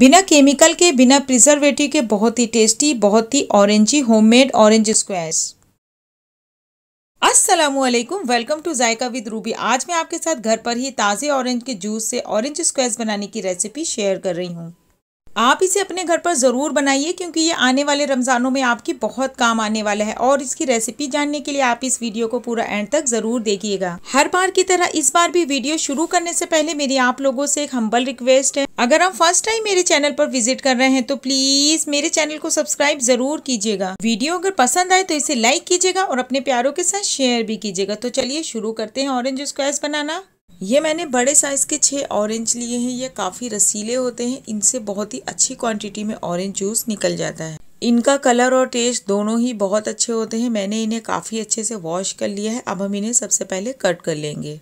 बिना केमिकल के बिना प्रिजर्वेटिव के बहुत ही टेस्टी बहुत ही ऑरेंजी होममेड ऑरेंज स्क्वेस असलम welcome to Zaika with Ruby आज मैं आपके साथ घर पर ही ताज़े ऑरेंज के जूस से ऑरेंज स्क्वेस बनाने की रेसिपी शेयर कर रही हूँ आप इसे अपने घर पर ज़रूर बनाइए क्योंकि ये आने वाले रमज़ानों में आपकी बहुत काम आने वाला है और इसकी रेसिपी जानने के लिए आप इस वीडियो को पूरा एंड तक ज़रूर देखिएगा हर बार की तरह इस बार भी वीडियो शुरू करने से पहले मेरी आप लोगों से एक हम्बल रिक्वेस्ट है अगर आप फर्स्ट टाइम मेरे चैनल पर विजिट कर रहे हैं तो प्लीज़ मेरे चैनल को सब्सक्राइब ज़रूर कीजिएगा वीडियो अगर पसंद आए तो इसे लाइक कीजिएगा और अपने प्यारों के साथ शेयर भी कीजिएगा तो चलिए शुरू करते हैं ऑरेंज स्क्वायर्स बनाना ये मैंने बड़े साइज़ के छः ऑरेंज लिए हैं ये काफ़ी रसीले होते हैं इनसे बहुत ही अच्छी क्वांटिटी में ऑरेंज जूस निकल जाता है इनका कलर और टेस्ट दोनों ही बहुत अच्छे होते हैं मैंने इन्हें काफ़ी अच्छे से वॉश कर लिया है अब हम इन्हें सबसे पहले कट कर लेंगे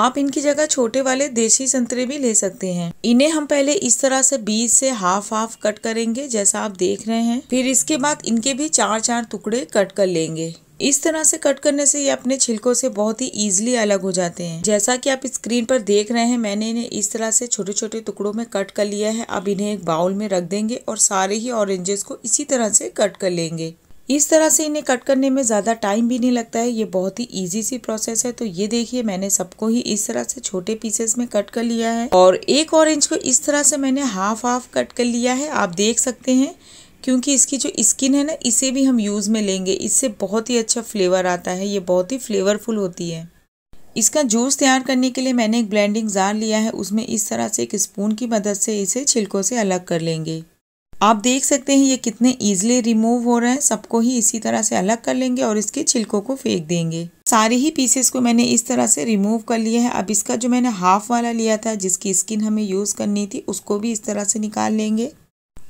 आप इनकी जगह छोटे वाले देसी संतरे भी ले सकते हैं इन्हें हम पहले इस तरह से बीज से हाफ हाफ कट करेंगे जैसा आप देख रहे हैं फिर इसके बाद इनके भी चार चार टुकड़े कट कर लेंगे इस तरह से कट करने से ये अपने छिलकों से बहुत ही ईजिली अलग हो जाते हैं जैसा कि आप स्क्रीन पर देख रहे हैं मैंने इन्हें इस तरह से छोटे छोटे टुकड़ों में कट कर लिया है अब इन्हें एक बाउल में रख देंगे और सारे ही ऑरेंजेस को इसी तरह से कट कर लेंगे इस तरह से इन्हें कट करने में ज़्यादा टाइम भी नहीं लगता है ये बहुत ही इजी सी प्रोसेस है तो ये देखिए मैंने सबको ही इस तरह से छोटे पीसेस में कट कर लिया है और एक ऑरेंज को इस तरह से मैंने हाफ हाफ कट कर लिया है आप देख सकते हैं क्योंकि इसकी जो स्किन है ना इसे भी हम यूज़ में लेंगे इससे बहुत ही अच्छा फ्लेवर आता है ये बहुत ही फ्लेवरफुल होती है इसका जूस तैयार करने के लिए मैंने एक ब्लेंडिंग जार लिया है उसमें इस तरह से एक स्पून की मदद से इसे छिलकों से अलग कर लेंगे आप देख सकते हैं ये कितने ईजिली रिमूव हो रहे हैं सबको ही इसी तरह से अलग कर लेंगे और इसके छिलकों को फेंक देंगे सारे ही पीसेस को मैंने इस तरह से रिमूव कर लिया है अब इसका जो मैंने हाफ वाला लिया था जिसकी स्किन हमें यूज़ करनी थी उसको भी इस तरह से निकाल लेंगे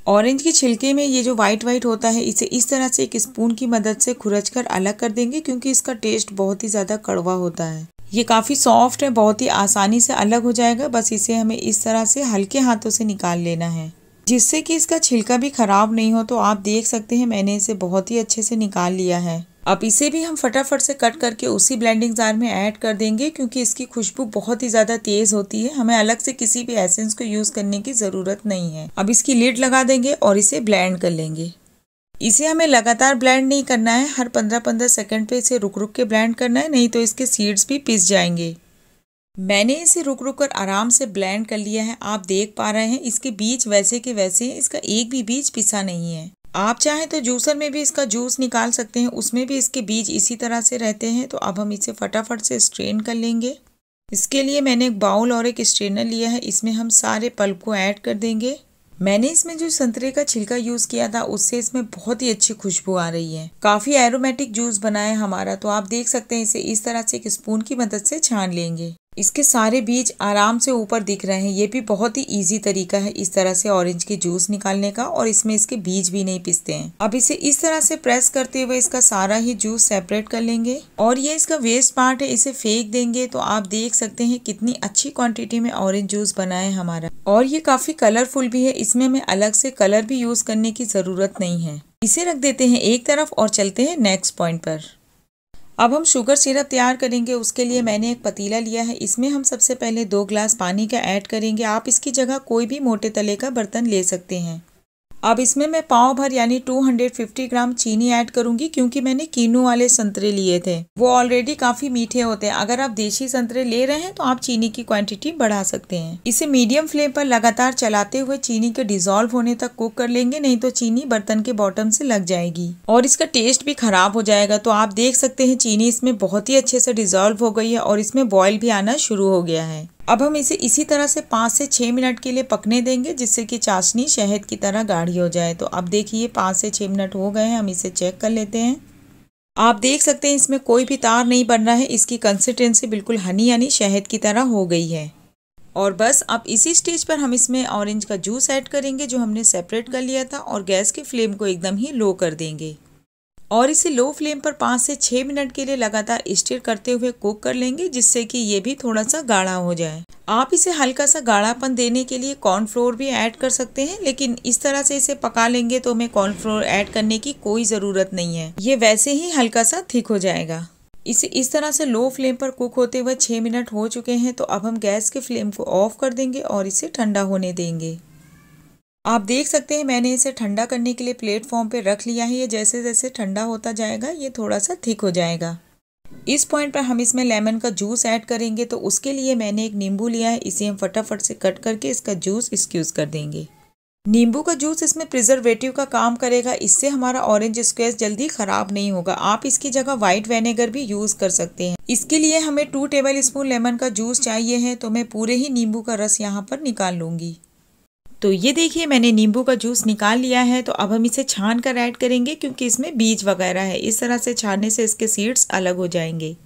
ऑरेंज के छिलके में ये जो वाइट वाइट होता है इसे इस तरह से एक स्पून की मदद से खुरच कर अलग कर देंगे क्योंकि इसका टेस्ट बहुत ही ज़्यादा कड़वा होता है ये काफ़ी सॉफ्ट है बहुत ही आसानी से अलग हो जाएगा बस इसे हमें इस तरह से हल्के हाथों से निकाल लेना है जिससे कि इसका छिलका भी ख़राब नहीं हो तो आप देख सकते हैं मैंने इसे बहुत ही अच्छे से निकाल लिया है अब इसे भी हम फटाफट से कट करके उसी ब्लेंडिंग जार में ऐड कर देंगे क्योंकि इसकी खुशबू बहुत ही ज़्यादा तेज़ होती है हमें अलग से किसी भी एसेंस को यूज़ करने की ज़रूरत नहीं है अब इसकी लिड लगा देंगे और इसे ब्लेंड कर लेंगे इसे हमें लगातार ब्लेंड नहीं करना है हर पंद्रह पंद्रह सेकेंड पे इसे रुक रुक के ब्लेंड करना है नहीं तो इसके सीड्स भी पिस जाएंगे मैंने इसे रुक रुक कर आराम से ब्लेंड कर लिया है आप देख पा रहे हैं इसके बीज वैसे के वैसे हैं इसका एक भी बीज पिसा नहीं है आप चाहें तो जूसर में भी इसका जूस निकाल सकते हैं उसमें भी इसके बीज इसी तरह से रहते हैं तो अब हम इसे फटाफट से स्ट्रेन कर लेंगे इसके लिए मैंने एक बाउल और एक स्ट्रेनर लिया है इसमें हम सारे पल्प को ऐड कर देंगे मैंने इसमें जो संतरे का छिलका यूज़ किया था उससे इसमें बहुत ही अच्छी खुशबू आ रही है काफ़ी एरोमेटिक जूस बना है हमारा तो आप देख सकते हैं इसे इस तरह से एक स्पून की मदद से छान लेंगे इसके सारे बीज आराम से ऊपर दिख रहे हैं ये भी बहुत ही इजी तरीका है इस तरह से ऑरेंज के जूस निकालने का और इसमें इसके बीज भी नहीं पिसते हैं अब इसे इस तरह से प्रेस करते हुए इसका सारा ही जूस सेपरेट कर लेंगे और ये इसका वेस्ट पार्ट है इसे फेंक देंगे तो आप देख सकते हैं कितनी अच्छी क्वांटिटी में ऑरेंज जूस बनाए हमारा और ये काफी कलरफुल भी है इसमें हमें अलग से कलर भी यूज करने की जरूरत नहीं है इसे रख देते हैं एक तरफ और चलते हैं नेक्स्ट पॉइंट पर अब हम शुगर सिरप तैयार करेंगे उसके लिए मैंने एक पतीला लिया है इसमें हम सबसे पहले दो ग्लास पानी का ऐड करेंगे आप इसकी जगह कोई भी मोटे तले का बर्तन ले सकते हैं अब इसमें मैं पाव भर यानी 250 ग्राम चीनी ऐड करूंगी क्योंकि मैंने कीनू वाले संतरे लिए थे वो ऑलरेडी काफी मीठे होते हैं अगर आप देशी संतरे ले रहे हैं तो आप चीनी की क्वांटिटी बढ़ा सकते हैं इसे मीडियम फ्लेम पर लगातार चलाते हुए चीनी के डिजोल्व होने तक कुक कर लेंगे नहीं तो चीनी बर्तन के बॉटम से लग जाएगी और इसका टेस्ट भी खराब हो जाएगा तो आप देख सकते हैं चीनी इसमें बहुत ही अच्छे से डिजोल्व हो गई है और इसमें बॉयल भी आना शुरू हो गया है अब हम इसे इसी तरह से पाँच से छः मिनट के लिए पकने देंगे जिससे कि चाशनी शहद की तरह गाढ़ी हो जाए तो अब देखिए पाँच से छः मिनट हो गए हैं हम इसे चेक कर लेते हैं आप देख सकते हैं इसमें कोई भी तार नहीं बन रहा है इसकी कंसिस्टेंसी बिल्कुल हनी यानी शहद की तरह हो गई है और बस अब इसी स्टेज पर हम इसमें ऑरेंज का जूस ऐड करेंगे जो हमने सेपरेट कर लिया था और गैस की फ्लेम को एकदम ही लो कर देंगे और इसे लो फ्लेम पर पाँच से छः मिनट के लिए लगातार स्टीर करते हुए कुक कर लेंगे जिससे कि ये भी थोड़ा सा गाढ़ा हो जाए आप इसे हल्का सा गाढ़ापन देने के लिए कॉर्नफ्लोर भी ऐड कर सकते हैं लेकिन इस तरह से इसे पका लेंगे तो हमें कॉर्नफ्लोर ऐड करने की कोई ज़रूरत नहीं है ये वैसे ही हल्का सा थिक हो जाएगा इसे इस तरह से लो फ्लेम पर कुक होते हुए छः मिनट हो चुके हैं तो अब हम गैस के फ्लेम को ऑफ कर देंगे और इसे ठंडा होने देंगे आप देख सकते हैं मैंने इसे ठंडा करने के लिए प्लेटफॉर्म पे रख लिया है ये जैसे जैसे ठंडा होता जाएगा ये थोड़ा सा थिक हो जाएगा इस पॉइंट पर हम इसमें लेमन का जूस ऐड करेंगे तो उसके लिए मैंने एक नींबू लिया है इसे हम फटाफट से कट करके इसका जूस इसक्यूज कर देंगे नींबू का जूस इसमें प्रिजर्वेटिव का काम करेगा इससे हमारा ऑरेंज स्क्वेस जल्दी ख़राब नहीं होगा आप इसकी जगह वाइट वेनेगर भी यूज़ कर सकते हैं इसके लिए हमें टू टेबल स्पून लेमन का जूस चाहिए है तो मैं पूरे ही नींबू का रस यहाँ पर निकाल लूँगी तो ये देखिए मैंने नींबू का जूस निकाल लिया है तो अब हम इसे छान कर ऐड करेंगे क्योंकि इसमें बीज वगैरह है इस तरह से छानने से इसके सीड्स अलग हो जाएंगे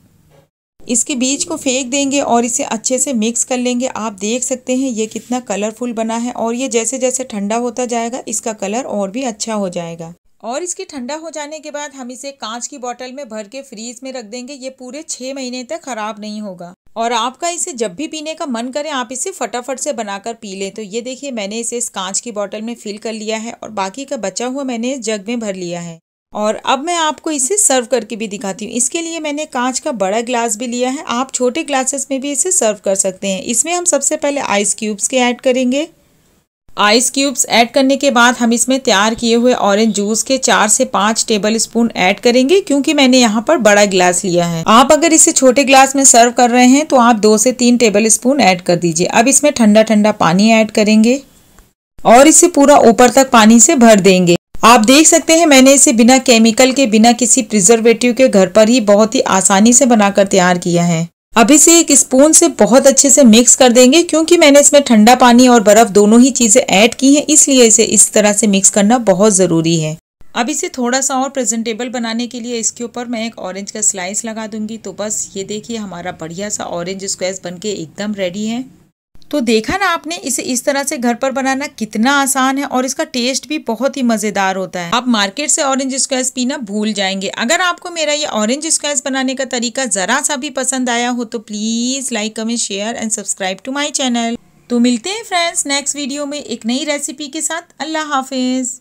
इसके बीज को फेंक देंगे और इसे अच्छे से मिक्स कर लेंगे आप देख सकते हैं ये कितना कलरफुल बना है और ये जैसे जैसे ठंडा होता जाएगा इसका कलर और भी अच्छा हो जाएगा और इसके ठंडा हो जाने के बाद हम इसे कांच की बोतल में भर के फ्रीज में रख देंगे ये पूरे छः महीने तक ख़राब नहीं होगा और आपका इसे जब भी पीने का मन करे आप इसे फटाफट से बनाकर पी लें तो ये देखिए मैंने इसे इस कांच की बॉटल में फिल कर लिया है और बाकी का बचा हुआ मैंने इस जग में भर लिया है और अब मैं आपको इसे सर्व करके भी दिखाती हूँ इसके लिए मैंने कांच का बड़ा ग्लास भी लिया है आप छोटे ग्लासेस में भी इसे सर्व कर सकते हैं इसमें हम सबसे पहले आइस क्यूब्स के ऐड करेंगे आइस क्यूब्स ऐड करने के बाद हम इसमें तैयार किए हुए ऑरेंज जूस के चार से पाँच टेबल स्पून ऐड करेंगे क्योंकि मैंने यहाँ पर बड़ा गिलास लिया है आप अगर इसे छोटे गिलास में सर्व कर रहे हैं तो आप दो से तीन टेबल स्पून ऐड कर दीजिए अब इसमें ठंडा ठंडा पानी ऐड करेंगे और इसे पूरा ऊपर तक पानी से भर देंगे आप देख सकते हैं मैंने इसे बिना केमिकल के बिना किसी प्रिजर्वेटिव के घर पर ही बहुत ही आसानी से बनाकर तैयार किया है अब इसे एक स्पून से बहुत अच्छे से मिक्स कर देंगे क्योंकि मैंने इसमें ठंडा पानी और बर्फ़ दोनों ही चीज़ें ऐड की हैं इसलिए इसे इस तरह से मिक्स करना बहुत ज़रूरी है अब इसे थोड़ा सा और प्रेजेंटेबल बनाने के लिए इसके ऊपर मैं एक ऑरेंज का स्लाइस लगा दूंगी तो बस ये देखिए हमारा बढ़िया सा ऑरेंज स्क्वेस बन एकदम रेडी है तो देखा ना आपने इसे इस तरह से घर पर बनाना कितना आसान है और इसका टेस्ट भी बहुत ही मज़ेदार होता है आप मार्केट से ऑरेंज स्क्वास पीना भूल जाएंगे अगर आपको मेरा ये ऑरेंज स्क्वास बनाने का तरीका ज़रा सा भी पसंद आया हो तो please like comment share and subscribe to my channel तो मिलते हैं फ्रेंड्स नेक्स्ट वीडियो में एक नई रेसिपी के साथ अल्लाह हाफिज़